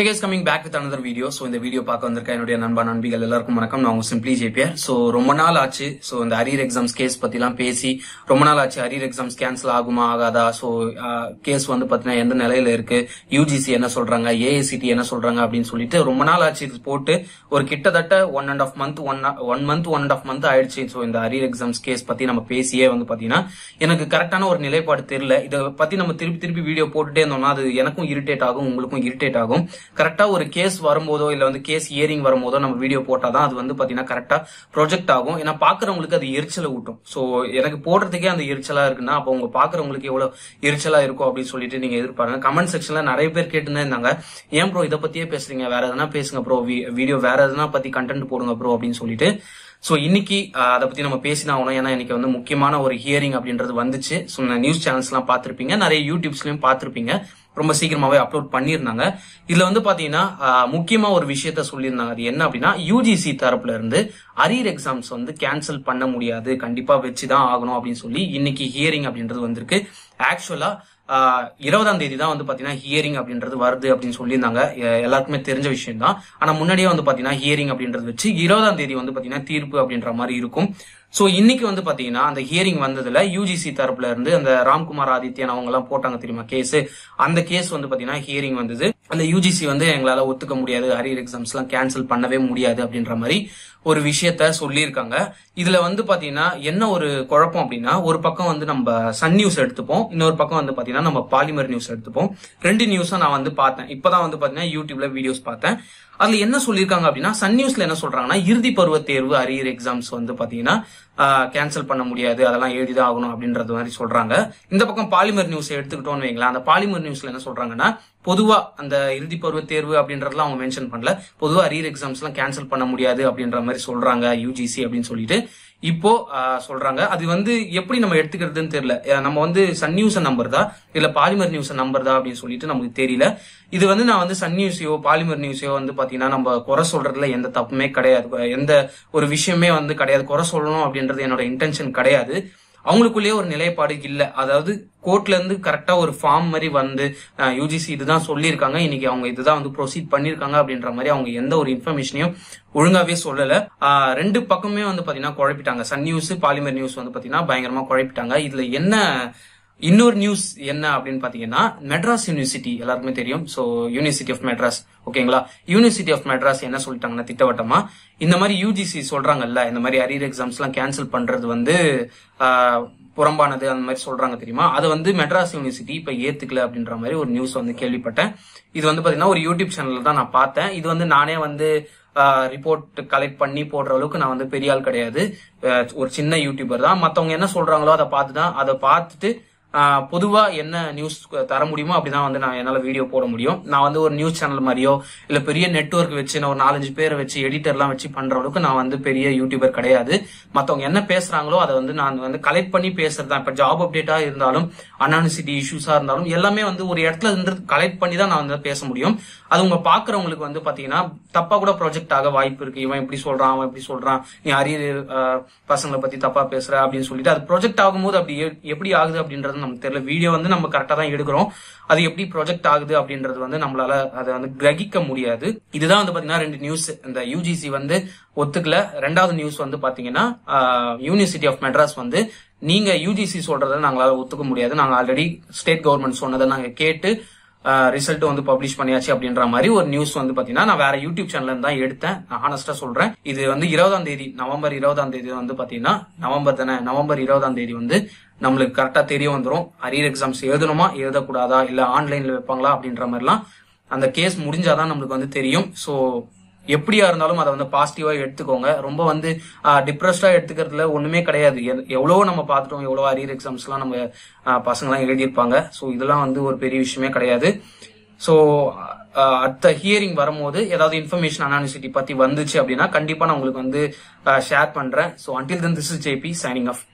hey guys coming back with another video so இந்த video பார்க்க வந்திருக்கேன் என்னுடைய நண்பா நண்பிகள் எல்லாருக்கும் வணக்கம் நான் உங்க சிம்பிளி ஜேபியர் ஸோ ரொம்ப நாள் ஆச்சு ஸோ இந்த அரியர் எக்ஸாம்ஸ் கேஸ் பற்றிலாம் பேசி ரொம்ப நாள் ஆச்சு அரியர் எக்ஸாம்ஸ் கேன்சல் ஆகுமா ஆகாதா ஸோ கேஸ் வந்து பார்த்தீங்கன்னா எந்த நிலையில இருக்கு யூஜிசி என்ன சொல்றாங்க ஏஐசிடி என்ன சொல்றாங்க அப்படின்னு சொல்லிட்டு ரொம்ப நாள் ஆச்சு இது போட்டு ஒரு கிட்டத்தட்ட one and half month one one month one and half month ஆயிடுச்சு ஸோ இந்த அரியர் எக்ஸாம்ஸ் கேஸ் பற்றி நம்ம பேசியே வந்து பார்த்தீங்கன்னா எனக்கு கரெக்டான ஒரு நிலைப்பாடு தெரியல இதை பற்றி நம்ம திருப்பி திருப்பி வீடியோ போட்டுட்டே இருந்தோம்னா அது எனக்கும் இரிட்டேட் ஆகும் உங்களுக்கும் இரிட்டேட் ஆகும் கரெக்டா ஒரு கேஸ் வரும்போதோ இல்ல வந்து கேஸ் இயரிங் வரும்போதோ நம்ம வீடியோ போட்டால் தான் அது வந்து பாத்தீங்கன்னா கரெக்டா ப்ரொஜெக்ட் ஆகும் ஏன்னா பாக்குறவங்களுக்கு அது எரிச்சலை ஊட்டும் ஸோ எனக்கு போடுறதுக்கே அந்த எரிச்சலா இருக்குன்னா அப்போ உங்க பாக்குறவங்களுக்கு எவ்வளவு எரிச்சலா இருக்கும் அப்படின்னு சொல்லிட்டு நீங்க எதிர்பாருங்க கமெண்ட் செக்ஷன்ல நிறைய பேர் கேட்டுனே இருந்தாங்க ஏன் ப்ரோ இதை பத்தியே பேசுறீங்க வேற எதனா பேசுங்க ப்ரோ வீடியோ வேற எதனா பத்தி கண்டென்ட் போடுங்க ப்ரோ அப்படின்னு சொல்லிட்டு ஸோ இன்னைக்கு அதை பற்றி நம்ம பேசினா ஆகணும் ஏன்னா இன்னைக்கு வந்து முக்கியமான ஒரு ஹியரிங் அப்படின்றது வந்துச்சு ஸோ நியூஸ் சேனல்ஸ்லாம் பார்த்துருப்பீங்க நிறைய யூடியூப்ஸ்லயும் பார்த்துருப்பீங்க ரொம்ப சீக்கிரமாவே அப்லோட் பண்ணியிருந்தாங்க இதுல வந்து பாத்தீங்கன்னா முக்கியமா ஒரு விஷயத்த சொல்லியிருந்தாங்க அது என்ன அப்படின்னா யூஜிசி தரப்புல இருந்து அரியர் எக்ஸாம்ஸ் வந்து கேன்சல் பண்ண முடியாது கண்டிப்பா வச்சுதான் ஆகணும் அப்படின்னு சொல்லி இன்னைக்கு ஹியரிங் அப்படின்றது வந்திருக்கு ஆக்சுவலா இருபதாம் தேதி தான் வந்து பாத்தீங்கன்னா ஹியரிங் அப்படின்றது வருது அப்படின்னு சொல்லியிருந்தாங்க எல்லாருக்குமே தெரிஞ்ச விஷயம் தான் ஆனா முன்னாடியே வந்து பாத்தீங்கன்னா ஹியரிங் அப்படின்றது வச்சு இருபதாம் தேதி வந்து பாத்தீங்கன்னா தீர்ப்பு அப்படின்ற மாதிரி இருக்கும் ஸோ இன்னைக்கு வந்து பாத்தீங்கன்னா அந்த ஹியரிங் வந்ததுல யூஜிசி தரப்புல இருந்து அந்த ராம்குமார் ஆதித்யன் அவங்க எல்லாம் போட்டாங்க தெரியுமா கேஸ் அந்த கேஸ் வந்து பார்த்தீங்கன்னா ஹியரிங் வந்தது அந்த யூஜிசி வந்து எங்களால் ஒத்துக்க முடியாது அரியர் எக்ஸாம்ஸ்லாம் கேன்சல் பண்ணவே முடியாது அப்படின்ற மாதிரி ஒரு விஷயத்த சொல்லியிருக்காங்க இதில் வந்து பார்த்தீங்கன்னா என்ன ஒரு குழப்பம் அப்படின்னா ஒரு பக்கம் வந்து நம்ம சன் நியூஸ் எடுத்துப்போம் இன்னொரு பக்கம் வந்து பார்த்தீங்கன்னா நம்ம பாலிமர் நியூஸ் எடுத்துப்போம் ரெண்டு நியூஸும் நான் வந்து பார்த்தேன் இப்போ தான் வந்து பார்த்தீங்கன்னா யூடியூப்ல வீடியோஸ் பார்த்தேன் அதில் என்ன சொல்லியிருக்காங்க அப்படின்னா சன் நியூஸில் என்ன சொல்கிறாங்கன்னா இறுதி பருவ தேர்வு அரியர் எக்ஸாம்ஸ் வந்து பார்த்தீங்கன்னா கேன்சல் பண்ண முடியாது அதெல்லாம் எழுதி தான் ஆகணும் அப்படின்றது மாதிரி சொல்கிறாங்க இந்த பக்கம் பாலிமர் நியூஸ் எடுத்துக்கிட்டோம்னு வைங்களேன் அந்த பாலிமர் நியூஸில் என்ன சொல்கிறாங்கன்னா பொதுவா அந்த இறுதி பருவ தேர்வு அப்படின்றதுலாம் அவங்க மென்ஷன் பண்ணல பொதுவா ரீர் எக்ஸாம்ஸ் எல்லாம் கேன்சல் பண்ண முடியாது அப்படின்ற மாதிரி சொல்றாங்க யூஜிசி அப்படின்னு சொல்லிட்டு இப்போ சொல்றாங்க அது வந்து எப்படி நம்ம எடுத்துக்கிறதுன்னு தெரியல நம்ம வந்து சன் நியூஸ் நம்பர் தான் இல்ல பாலிமர் நியூஸ் நம்பர் தான் அப்படின்னு சொல்லிட்டு நமக்கு தெரியல இது வந்து நான் வந்து சன் நியூஸையோ பாலிமர் நியூஸையோ வந்து பாத்தீங்கன்னா நம்ம குறை சொல்றதுல எந்த தப்புமே கிடையாது எந்த ஒரு விஷயமே வந்து கிடையாது குறை சொல்லணும் அப்படின்றது என்னோட இன்டென்ஷன் கிடையாது அவங்களுக்குள்ளேயே ஒரு நிலைப்பாடு இல்லை அதாவது கோர்ட்ல இருந்து கரெக்டா ஒரு ஃபார்ம் மாதிரி வந்து யூஜிசி இதுதான் சொல்லியிருக்காங்க இன்னைக்கு அவங்க இதுதான் வந்து ப்ரொசீட் பண்ணியிருக்காங்க அப்படின்ற மாதிரி அவங்க எந்த ஒரு இன்ஃபர்மேஷனையும் ஒழுங்காவே சொல்லல ரெண்டு பக்கமே வந்து பாத்தீங்கன்னா குழப்பிட்டாங்க சன் நியூஸ் பாலிமர் நியூஸ் வந்து பாத்தீங்கன்னா பயங்கரமா குழப்பிட்டாங்க இதுல என்ன இன்னொரு நியூஸ் என்ன அப்படின்னு பாத்தீங்கன்னா மெட்ராஸ் யூனிவர்சிட்டி எல்லாருக்குமே தெரியும் ஸோ யூனிவர்சிட்டி ஆஃப் மெட்ராஸ் ஓகேங்களா யூனிவர்சிட்டி ஆஃப் மெட்ராஸ் என்ன சொல்லிட்டாங்கன்னா திட்டவட்டமா இந்த மாதிரி யூஜிசி சொல்றாங்கல்ல இந்த மாதிரி அரியர் எக்ஸாம்ஸ் எல்லாம் கேன்சல் பண்றது வந்து புறம்பானது அந்த மாதிரி சொல்றாங்க தெரியுமா அதை வந்து மெட்ராஸ் யூனிவர்சிட்டி இப்ப ஏத்துக்கல அப்படின்ற மாதிரி ஒரு நியூஸ் வந்து கேள்விப்பட்டேன் இது வந்து பாத்தீங்கன்னா ஒரு யூடியூப் சேனல்ல தான் நான் பார்த்தேன் இது வந்து நானே வந்து ரிப்போர்ட் கலெக்ட் பண்ணி போடுற அளவுக்கு நான் வந்து பெரிய ஆள் கிடையாது ஒரு சின்ன யூடியூபர் தான் மத்தவங்க என்ன சொல்றாங்களோ அதை பார்த்து தான் அதை பார்த்துட்டு பொதுவா என்ன நியூஸ் தர முடியுமோ அப்படிதான் வந்து நான் என்னால வீடியோ போட முடியும் நான் வந்து ஒரு நியூஸ் சேனல் மாதிரியோ இல்ல பெரிய நெட்ஒர்க் வச்சு நான் ஒரு நாலஞ்சு பேரை வச்சு எடிட்டர்லாம் வச்சு பண்ற அளவுக்கு நான் வந்து பெரிய யூடியூபர் கிடையாது மத்தவங்க என்ன பேசுறாங்களோ அதை வந்து நான் வந்து கலெக்ட் பண்ணி பேசுறது தான் இப்ப ஜாப் அப்டேட்டா இருந்தாலும் அனானிசிட்டி இஷ்யூஸா இருந்தாலும் எல்லாமே வந்து ஒரு இடத்துல இருந்து கலெக்ட் பண்ணி தான் நான் வந்து பேச முடியும் அது உங்க பாக்குறவங்களுக்கு வந்து பாத்தீங்கன்னா தப்பா கூட ப்ராஜெக்ட் ஆக வாய்ப்பு இருக்கு இவன் இப்படி சொல்றான் அவன் இப்படி சொல்றான் நீ அரிய பசங்களை பத்தி தப்பா பேசுற அப்படின்னு சொல்லிட்டு அது ப்ராஜெக்ட் ஆகும்போது அப்படி எப்படி ஆகுது அப்படின்றது நமக்கு தெரியல வீடியோ வந்து நம்ம கரெக்டாக தான் எடுக்கிறோம் அது எப்படி ப்ரொஜெக்ட் ஆகுது அப்படின்றது வந்து நம்மளால அதை வந்து கிரகிக்க முடியாது இதுதான் வந்து பாத்தீங்கன்னா ரெண்டு நியூஸ் இந்த யூஜிசி வந்து ஒத்துக்கல ரெண்டாவது நியூஸ் வந்து பாத்தீங்கன்னா யூனிவர்சிட்டி ஆஃப் மெட்ராஸ் வந்து நீங்க யூஜிசி சொல்றதை நாங்களால ஒத்துக்க முடியாது நாங்க ஆல்ரெடி ஸ்டேட் கவர்மெண்ட் சொன்னதை நாங்க கேட்டு ரிசல்ட் வந்து பப்ளிஷ் பண்ணியாச்சு அப்படின்ற மாதிரி ஒரு நியூஸ் வந்து பாத்தீங்கன்னா நான் வேற யூடியூப் சேனல் தான் எடுத்தேன் நான் ஹானஸ்டா சொல்றேன் இது வந்து இருபதாம் தேதி நவம்பர் இருபதாம் தேதி வந்து பாத்தீங்கன்னா நவம்பர் தானே நவம்பர் இருபதாம் தேதி வந்து நம்மளுக்கு கரெக்டா தெரிய வந்துடும் அரியர் எக்ஸாம்ஸ் எழுதணுமா எழுதக்கூடாதா இல்ல ஆன்லைன்ல வைப்பாங்களா அப்படின்ற மாதிரிலாம் அந்த கேஸ் முடிஞ்சாதான் நம்மளுக்கு வந்து தெரியும் ஸோ எப்படியா இருந்தாலும் அதை வந்து பாசிட்டிவா எடுத்துக்கோங்க ரொம்ப வந்து டிப்ரெஸ்டா எடுத்துக்கிறதுல ஒண்ணுமே கிடையாது எவ்வளவோ நம்ம பார்த்துட்டோம் எவ்வளோ அரியர் எக்ஸாம்ஸ்லாம் நம்ம எல்லாம் எழுதியிருப்பாங்க ஸோ இதெல்லாம் வந்து ஒரு பெரிய விஷயமே கிடையாது ஸோ அடுத்த ஹியரிங் வரும்போது ஏதாவது இன்ஃபர்மேஷன் அனானிசிட்டி பத்தி வந்துச்சு அப்படின்னா கண்டிப்பா நான் உங்களுக்கு வந்து ஷேர் பண்றேன் so until then this is JB signing of